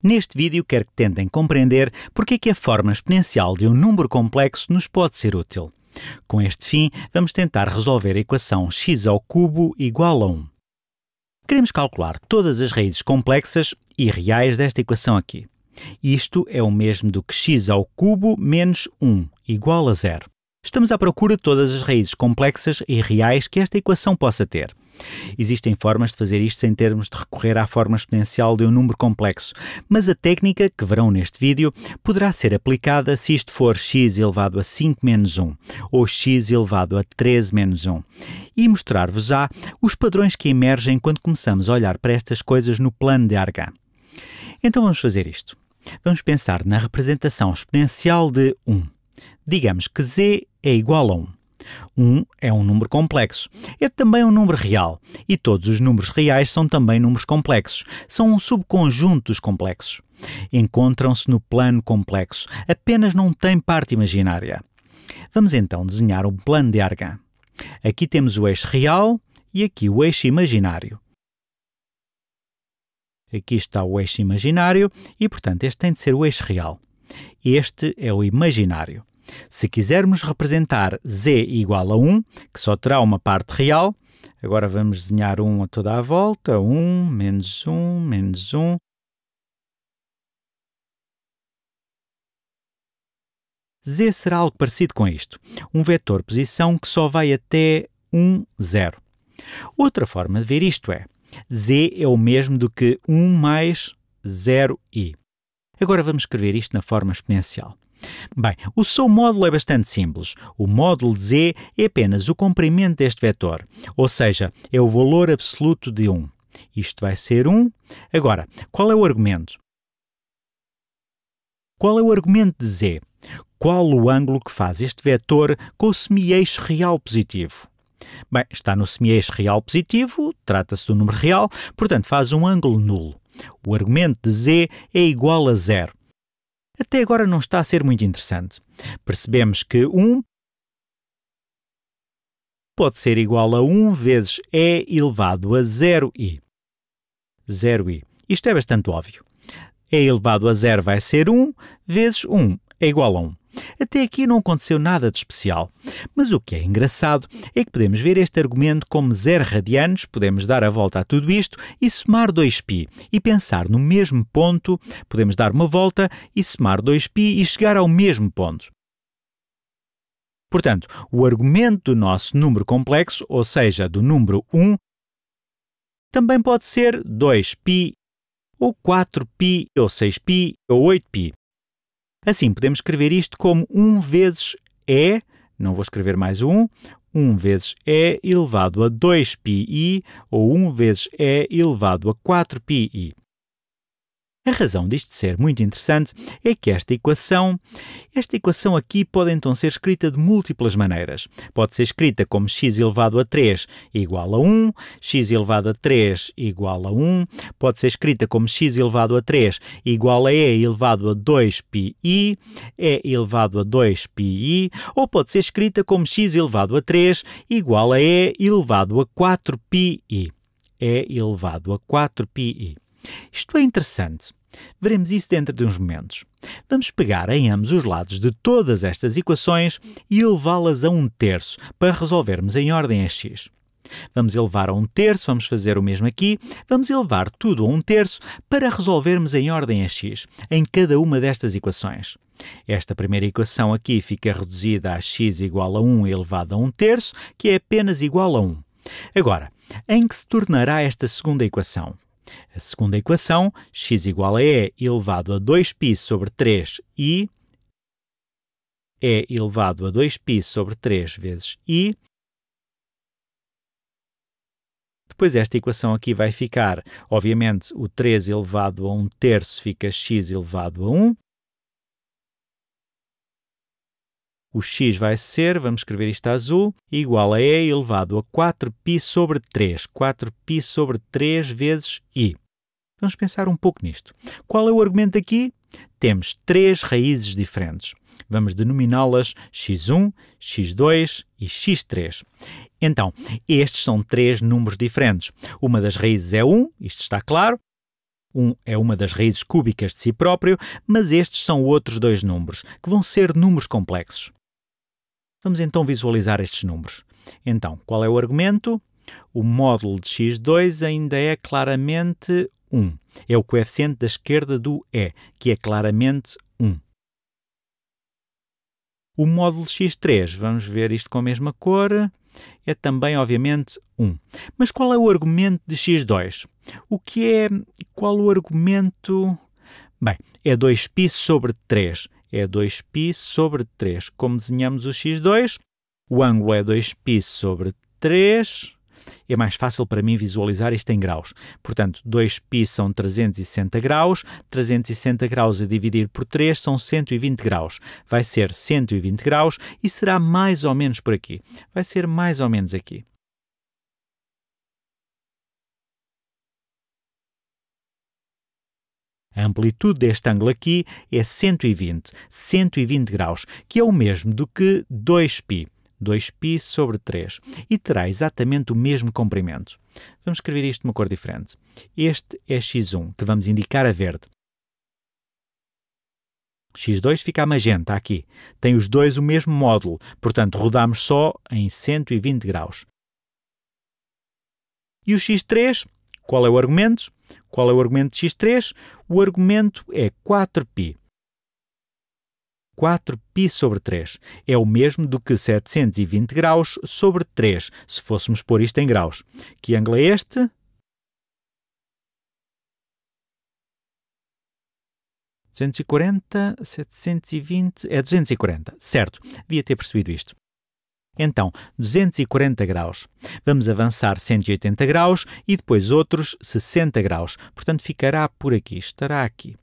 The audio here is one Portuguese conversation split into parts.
Neste vídeo quero que tentem compreender porque é que a forma exponencial de um número complexo nos pode ser útil. Com este fim, vamos tentar resolver a equação x ao cubo igual a 1. Queremos calcular todas as raízes complexas e reais desta equação aqui. Isto é o mesmo do que x ao cubo menos 1 igual a zero. Estamos à procura de todas as raízes complexas e reais que esta equação possa ter. Existem formas de fazer isto sem termos de recorrer à forma exponencial de um número complexo, mas a técnica que verão neste vídeo poderá ser aplicada se isto for x elevado a 5 menos 1 ou x elevado a 13 menos 1 e mostrar-vos-á os padrões que emergem quando começamos a olhar para estas coisas no plano de Argan. Então vamos fazer isto. Vamos pensar na representação exponencial de 1. Digamos que z é igual a 1. Um é um número complexo. É também um número real. E todos os números reais são também números complexos. São um subconjunto dos complexos. Encontram-se no plano complexo. Apenas não têm parte imaginária. Vamos então desenhar um plano de Argan. Aqui temos o eixo real e aqui o eixo imaginário. Aqui está o eixo imaginário e, portanto, este tem de ser o eixo real. Este é o imaginário. Se quisermos representar z igual a 1, que só terá uma parte real, agora vamos desenhar 1 a toda a volta, 1, menos 1, menos 1, z será algo parecido com isto, um vetor posição que só vai até 1, 0. Outra forma de ver isto é, z é o mesmo do que 1 mais 0i. Agora vamos escrever isto na forma exponencial. Bem, o seu módulo é bastante simples. O módulo de z é apenas o comprimento deste vetor, ou seja, é o valor absoluto de 1. Isto vai ser 1. Agora, qual é o argumento? Qual é o argumento de z? Qual o ângulo que faz este vetor com o semieixo real positivo? Bem, está no semieixo real positivo, trata-se do número real, portanto faz um ângulo nulo. O argumento de z é igual a zero até agora não está a ser muito interessante. Percebemos que 1 pode ser igual a 1 vezes e elevado a 0i. 0i. Isto é bastante óbvio. e elevado a 0 vai ser 1 vezes 1 é igual a 1. Até aqui não aconteceu nada de especial. Mas o que é engraçado é que podemos ver este argumento como zero radianos, podemos dar a volta a tudo isto e somar 2π e pensar no mesmo ponto, podemos dar uma volta e somar 2π e chegar ao mesmo ponto. Portanto, o argumento do nosso número complexo, ou seja, do número 1, também pode ser 2π, ou 4π, ou 6π, ou 8π. Assim, podemos escrever isto como 1 vezes E, não vou escrever mais 1, 1 vezes E elevado a 2 πi ou 1 vezes E elevado a 4 πi a razão disto ser muito interessante é que esta equação, esta equação aqui pode então ser escrita de múltiplas maneiras. Pode ser escrita como x elevado a 3 igual a 1, x elevado a 3 igual a 1, pode ser escrita como x elevado a 3 igual a e elevado a 2 pi e elevado a 2 pi ou pode ser escrita como x elevado a 3 igual a e elevado a 4 pi e elevado a 4 pi Isto é interessante Veremos isso dentro de uns momentos. Vamos pegar em ambos os lados de todas estas equações e elevá-las a um terço para resolvermos em ordem a x. Vamos elevar a um terço, vamos fazer o mesmo aqui. Vamos elevar tudo a um terço para resolvermos em ordem a x, em cada uma destas equações. Esta primeira equação aqui fica reduzida a x igual a 1 elevado a 1 terço, que é apenas igual a 1. Agora, em que se tornará esta segunda equação? A segunda equação, x igual a e elevado a 2π sobre 3i, e elevado a 2π sobre 3 vezes i. Depois esta equação aqui vai ficar, obviamente, o 3 elevado a 1 terço fica x elevado a 1, O x vai ser, vamos escrever isto a azul, igual a e elevado a 4π sobre 3. 4π sobre 3 vezes i. Vamos pensar um pouco nisto. Qual é o argumento aqui? Temos três raízes diferentes. Vamos denominá-las x1, x2 e x3. Então, estes são três números diferentes. Uma das raízes é 1, isto está claro. 1 é uma das raízes cúbicas de si próprio, mas estes são outros dois números, que vão ser números complexos. Vamos então visualizar estes números. Então, qual é o argumento? O módulo de x2 ainda é claramente 1. É o coeficiente da esquerda do E, que é claramente 1. O módulo x3, vamos ver isto com a mesma cor, é também, obviamente, 1. Mas qual é o argumento de x2? O que é. Qual o argumento. Bem, é 2π sobre 3 é 2π sobre 3. Como desenhamos o x2, o ângulo é 2π sobre 3. É mais fácil para mim visualizar isto em graus. Portanto, 2π são 360 graus, 360 graus a dividir por 3 são 120 graus. Vai ser 120 graus e será mais ou menos por aqui. Vai ser mais ou menos aqui. A amplitude deste ângulo aqui é 120, 120 graus, que é o mesmo do que 2π. 2π sobre 3 e terá exatamente o mesmo comprimento. Vamos escrever isto de uma cor diferente. Este é x1, que vamos indicar a verde. x2 fica a magenta, aqui. Tem os dois o mesmo módulo, portanto, rodamos só em 120 graus. E o x3, qual é o argumento? Qual é o argumento de x3? O argumento é 4π. 4π sobre 3 é o mesmo do que 720 graus sobre 3, se fôssemos pôr isto em graus. Que ângulo é este? e 720 é 240, certo? Devia ter percebido isto. Então, 240 graus. Vamos avançar 180 graus e depois outros 60 graus. Portanto, ficará por aqui, estará aqui.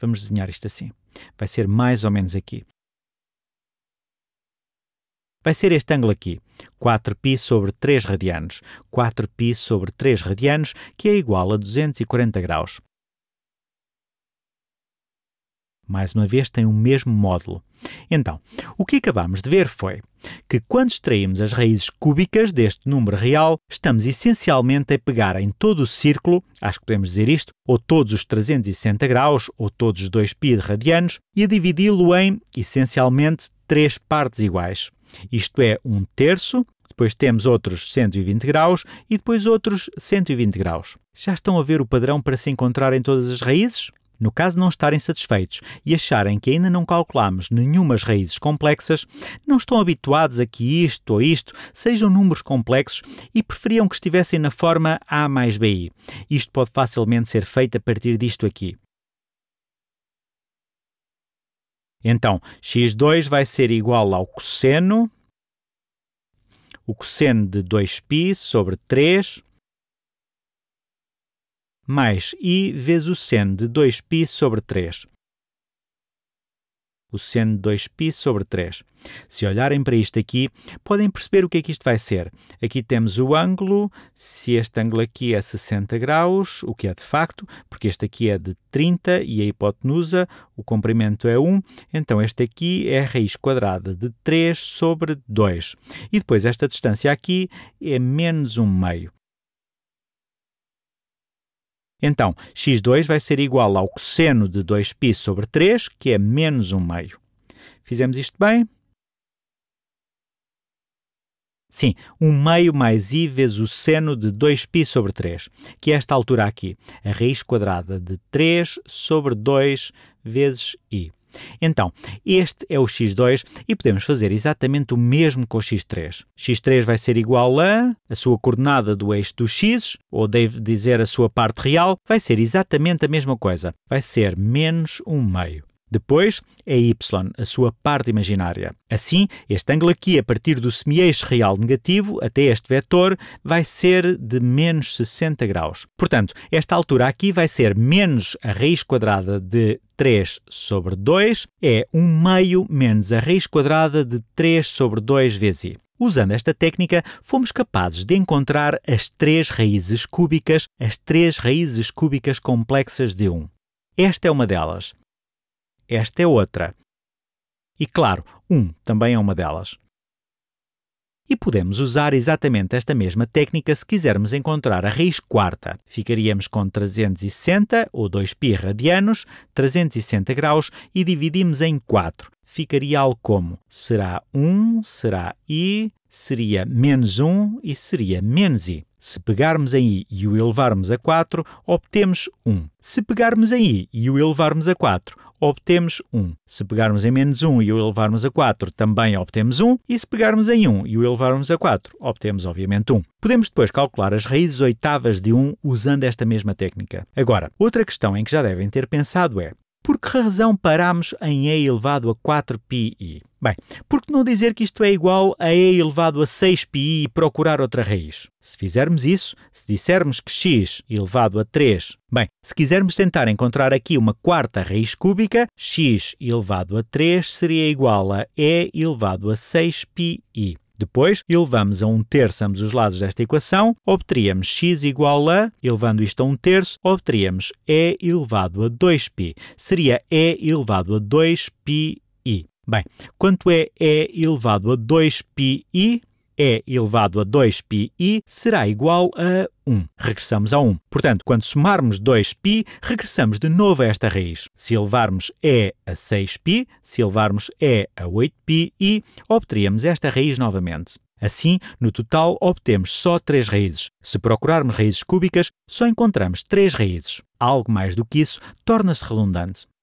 Vamos desenhar isto assim. Vai ser mais ou menos aqui. Vai ser este ângulo aqui, 4π sobre 3 radianos. 4π sobre 3 radianos, que é igual a 240 graus. Mais uma vez, tem o mesmo módulo. Então, o que acabamos de ver foi que quando extraímos as raízes cúbicas deste número real, estamos essencialmente a pegar em todo o círculo, acho que podemos dizer isto, ou todos os 360 graus, ou todos os 2π de radianos, e a dividi-lo em, essencialmente, três partes iguais. Isto é, um terço, depois temos outros 120 graus e depois outros 120 graus. Já estão a ver o padrão para se encontrar em todas as raízes? No caso de não estarem satisfeitos e acharem que ainda não calculamos nenhumas raízes complexas, não estão habituados a que isto ou isto sejam números complexos e preferiam que estivessem na forma A mais BI. Isto pode facilmente ser feito a partir disto aqui. Então, x2 vai ser igual ao cosseno, o cosseno de 2π sobre 3, mais i vezes o sen de 2π sobre 3. O sen de 2π sobre 3. Se olharem para isto aqui, podem perceber o que é que isto vai ser. Aqui temos o ângulo, se este ângulo aqui é 60 graus, o que é de facto, porque este aqui é de 30 e a hipotenusa, o comprimento é 1, então este aqui é a raiz quadrada de 3 sobre 2. E depois esta distância aqui é menos 1 meio. Então, x2 vai ser igual ao cosseno de 2π sobre 3, que é menos 1 meio. Fizemos isto bem? Sim, 1 meio mais i vezes o seno de 2π sobre 3, que é esta altura aqui, a raiz quadrada de 3 sobre 2 vezes i. Então, este é o x2 e podemos fazer exatamente o mesmo com o x3. x3 vai ser igual a a sua coordenada do eixo dos x, ou devo dizer a sua parte real, vai ser exatamente a mesma coisa. Vai ser menos 1 meio. Depois é y, a sua parte imaginária. Assim, este ângulo aqui, a partir do semi-eixo real negativo até este vetor, vai ser de menos 60 graus. Portanto, esta altura aqui vai ser menos a raiz quadrada de 3 sobre 2, é 1 meio menos a raiz quadrada de 3 sobre 2 vezes i. Usando esta técnica, fomos capazes de encontrar as três raízes cúbicas, as três raízes cúbicas complexas de 1. Esta é uma delas esta é outra. E claro, um também é uma delas. E podemos usar exatamente esta mesma técnica se quisermos encontrar a raiz quarta. Ficaríamos com 360, ou 2 π radianos, 360 graus, e dividimos em 4. Ficaria algo como será 1, será i, seria menos 1 e seria menos i. Se pegarmos em i e o elevarmos a 4, obtemos 1. Se pegarmos em i e o elevarmos a 4, obtemos 1. Se pegarmos em menos 1 e o elevarmos a 4, também obtemos 1. E se pegarmos em 1 e o elevarmos a 4, obtemos, obviamente, 1. Podemos depois calcular as raízes oitavas de 1 usando esta mesma técnica. Agora, outra questão em que já devem ter pensado é por que razão paramos em e elevado a 4 πi Bem, por que não dizer que isto é igual a e elevado a 6πi e procurar outra raiz? Se fizermos isso, se dissermos que x elevado a 3, bem, se quisermos tentar encontrar aqui uma quarta raiz cúbica, x elevado a 3 seria igual a e elevado a 6πi. Depois, elevamos a 1 terço ambos os lados desta equação, obteríamos x igual a, elevando isto a 1 terço, obteríamos e elevado a 2π. Seria e elevado a 2πi. Bem, quanto é E é elevado a 2πi, E é elevado a 2πi será igual a 1. Regressamos a 1. Portanto, quando somarmos 2π, regressamos de novo a esta raiz. Se elevarmos E a 6π, se elevarmos E a 8πi, obteríamos esta raiz novamente. Assim, no total, obtemos só três raízes. Se procurarmos raízes cúbicas, só encontramos três raízes. Algo mais do que isso torna-se redundante.